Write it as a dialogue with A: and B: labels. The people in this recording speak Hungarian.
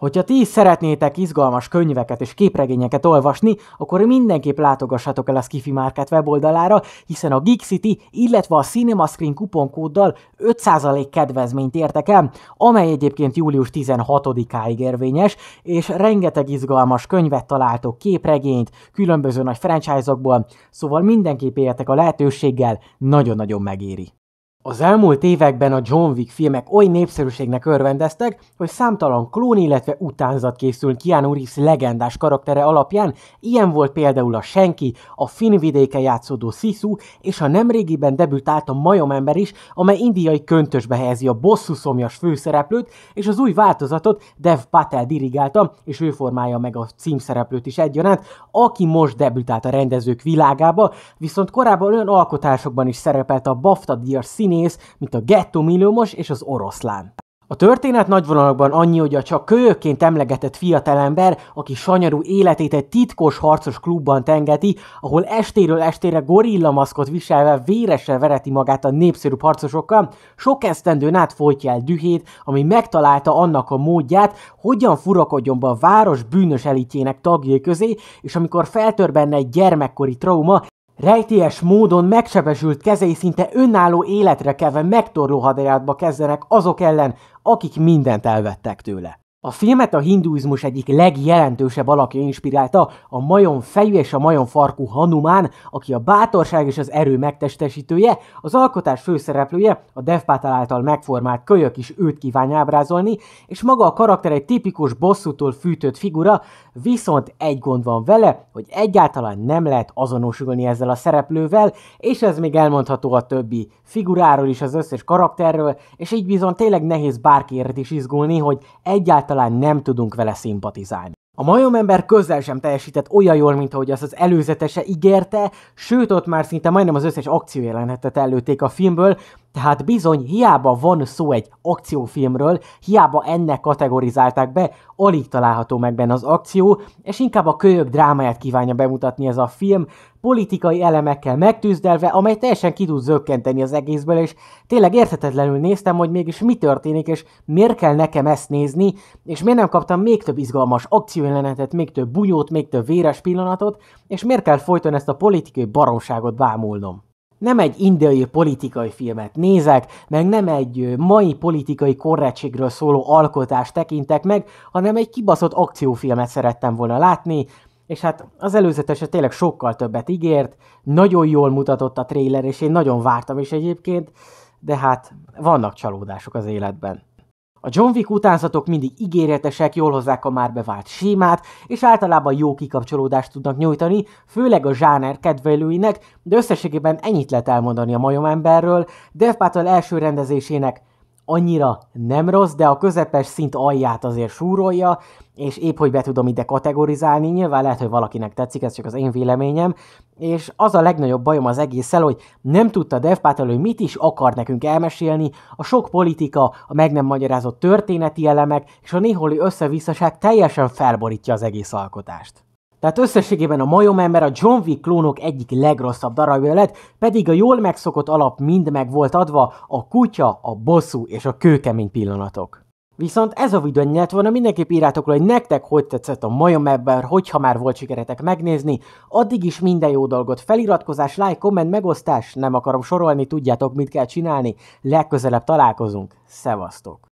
A: Hogyha ti is szeretnétek izgalmas könyveket és képregényeket olvasni, akkor mindenképp látogassatok el a Skifi Market weboldalára, hiszen a Geek City, illetve a CinemaScreen kuponkóddal 5% kedvezményt értek el, amely egyébként július 16-áig érvényes, és rengeteg izgalmas könyvet találtok, képregényt, különböző nagy franchise-okból, szóval mindenképp éljetek a lehetőséggel, nagyon-nagyon megéri. Az elmúlt években a John Wick filmek oly népszerűségnek örvendeztek, hogy számtalan klón, illetve utánzat készült Keanu Reeves legendás karaktere alapján, ilyen volt például a Senki, a Finn vidéke játszódó Sisu, és a nemrégiben debütált a ember is, amely indiai köntösbe helyezi a szomjas főszereplőt, és az új változatot Dev Patel dirigálta, és ő formálja meg a címszereplőt is egyaránt, aki most debütált a rendezők világába, viszont korábban olyan alkotásokban is szerepelt a BAFTA díjas színész, mint a Ghetto milomos és az Oroszlán. A történet nagyvonalakban annyi, hogy a csak kölyökként emlegetett fiatalember, aki sanyarú életét egy titkos harcos klubban tengeti, ahol estéről estére gorilla maszkot viselve véresen vereti magát a népszerű harcosokkal, sok esztendőn át folytja el dühét, ami megtalálta annak a módját, hogyan furakodjon be a város bűnös elitjének tagjai közé, és amikor feltör benne egy gyermekkori trauma, Rejtélyes módon megsebesült kezei szinte önálló életre keve megtorló haderátba kezdenek azok ellen, akik mindent elvettek tőle. A filmet a hinduizmus egyik legjelentősebb alakja inspirálta, a majom fejű és a majom farkú Hanumán, aki a bátorság és az erő megtestesítője, az alkotás főszereplője, a Dev Patel által megformált kölyök is őt kívánja ábrázolni, és maga a karakter egy tipikus bosszútól fűtött figura, viszont egy gond van vele, hogy egyáltalán nem lehet azonosulni ezzel a szereplővel, és ez még elmondható a többi figuráról is, az összes karakterről, és így bizony tényleg nehéz bárkiért is izgulni, hogy egyáltalán egyáltalán nem tudunk vele szimpatizálni. A majomember közel sem teljesített olyan jól, mint ahogy az az előzetese ígérte, sőt ott már szinte majdnem az összes akciójelenetet előtték a filmből, tehát bizony, hiába van szó egy akciófilmről, hiába ennek kategorizálták be, alig található meg benne az akció, és inkább a kölyök drámáját kívánja bemutatni ez a film, politikai elemekkel megtűzdelve, amely teljesen ki tud zökkenteni az egészből, és tényleg érthetetlenül néztem, hogy mégis mi történik, és miért kell nekem ezt nézni, és miért nem kaptam még több izgalmas akciójelenetet, még több bunyót, még több véres pillanatot, és miért kell folyton ezt a politikai baromságot bámulnom nem egy indiai politikai filmet nézek, meg nem egy mai politikai korrettségről szóló alkotást tekintek meg, hanem egy kibaszott akciófilmet szerettem volna látni, és hát az előzetes tényleg sokkal többet ígért, nagyon jól mutatott a trailer, és én nagyon vártam is egyébként, de hát vannak csalódások az életben. A John Wick utánzatok mindig ígéretesek, jól hozzák a már bevált sémát, és általában jó kikapcsolódást tudnak nyújtani, főleg a zsáner kedvelőinek, de összességében ennyit lehet elmondani a majomemberről, Death Battle első rendezésének annyira nem rossz, de a közepes szint alját azért súrolja, és épp hogy be tudom ide kategorizálni, nyilván lehet, hogy valakinek tetszik, ez csak az én véleményem, és az a legnagyobb bajom az egésszel, hogy nem tudta Dev Patel, hogy mit is akar nekünk elmesélni, a sok politika, a meg nem magyarázott történeti elemek, és a néholi összevisszaság teljesen felborítja az egész alkotást. Tehát összességében a ember a John Wick klónok egyik legrosszabb darabja lett, pedig a jól megszokott alap mind meg volt adva, a kutya, a bosszú és a kőkemény pillanatok. Viszont ez a videó nyert volna, mindenképp írjátok le, hogy nektek hogy tetszett a majom ebben, hogyha már volt sikeretek megnézni. Addig is minden jó dolgot, feliratkozás, like, komment, megosztás, nem akarom sorolni, tudjátok mit kell csinálni. Legközelebb találkozunk, szevasztok!